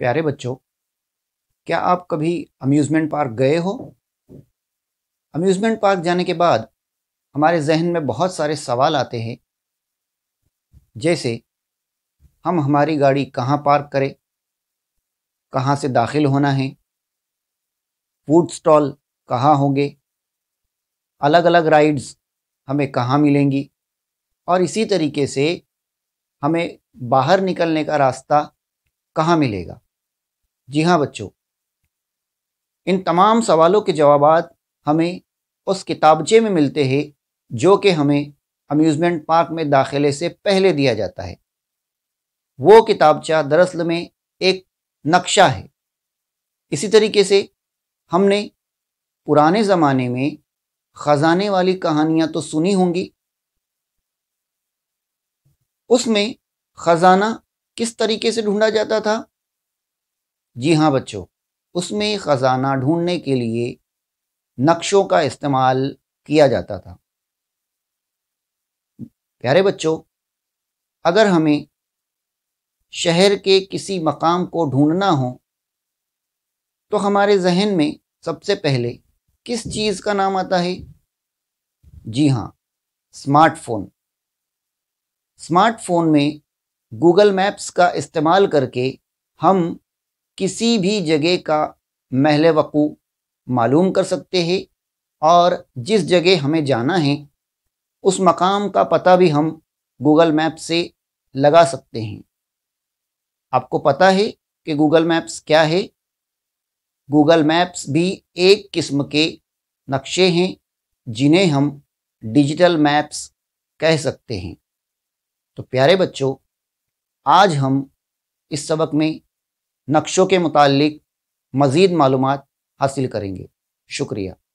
प्यारे बच्चों क्या आप कभी अम्यूज़मेंट पार्क गए हो अम्यूज़मेंट पार्क जाने के बाद हमारे जहन में बहुत सारे सवाल आते हैं जैसे हम हमारी गाड़ी कहाँ पार्क करें कहाँ से दाखिल होना है फूड स्टॉल कहाँ होंगे अलग अलग राइड्स हमें कहाँ मिलेंगी और इसी तरीके से हमें बाहर निकलने का रास्ता कहाँ मिलेगा जी हाँ बच्चों इन तमाम सवालों के जवाब हमें उस किताबचे में मिलते हैं जो कि हमें अम्यूज़मेंट पार्क में दाखिले से पहले दिया जाता है वो किताबचा दरअसल में एक नक्शा है इसी तरीके से हमने पुराने ज़माने में ख़जाने वाली कहानियाँ तो सुनी होंगी उसमें ख़जाना किस तरीके से ढूंढा जाता था जी हाँ बच्चों उसमें ख़जाना ढूंढने के लिए नक्शों का इस्तेमाल किया जाता था प्यारे बच्चों अगर हमें शहर के किसी मकाम को ढूंढना हो तो हमारे जहन में सबसे पहले किस चीज़ का नाम आता है जी हाँ स्मार्टफोन स्मार्टफोन में गूगल मैप्स का इस्तेमाल करके हम किसी भी जगह का महल वक़ू मालूम कर सकते हैं और जिस जगह हमें जाना है उस मकाम का पता भी हम गूगल मैप से लगा सकते हैं आपको पता है कि गूगल मैप्स क्या है गूगल मैप्स भी एक किस्म के नक्शे हैं जिन्हें हम डिजिटल मैप्स कह सकते हैं तो प्यारे बच्चों आज हम इस सबक में नक्शों के मुतालिक मज़ीद मालूम हासिल करेंगे शुक्रिया